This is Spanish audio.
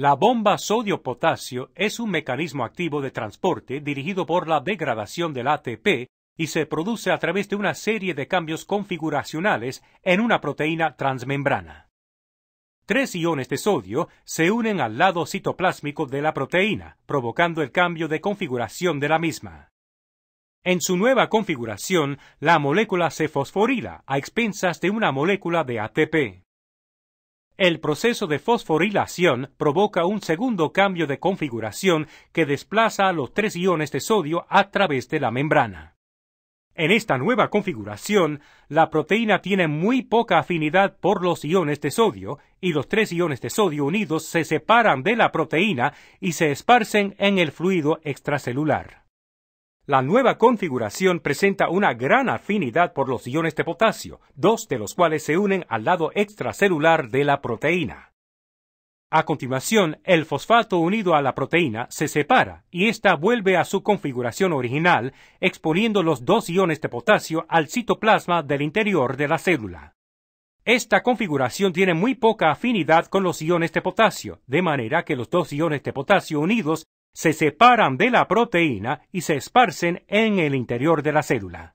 La bomba sodio-potasio es un mecanismo activo de transporte dirigido por la degradación del ATP y se produce a través de una serie de cambios configuracionales en una proteína transmembrana. Tres iones de sodio se unen al lado citoplásmico de la proteína, provocando el cambio de configuración de la misma. En su nueva configuración, la molécula se fosforila a expensas de una molécula de ATP. El proceso de fosforilación provoca un segundo cambio de configuración que desplaza a los tres iones de sodio a través de la membrana. En esta nueva configuración, la proteína tiene muy poca afinidad por los iones de sodio y los tres iones de sodio unidos se separan de la proteína y se esparcen en el fluido extracelular. La nueva configuración presenta una gran afinidad por los iones de potasio, dos de los cuales se unen al lado extracelular de la proteína. A continuación, el fosfato unido a la proteína se separa y ésta vuelve a su configuración original, exponiendo los dos iones de potasio al citoplasma del interior de la célula. Esta configuración tiene muy poca afinidad con los iones de potasio, de manera que los dos iones de potasio unidos se separan de la proteína y se esparcen en el interior de la célula.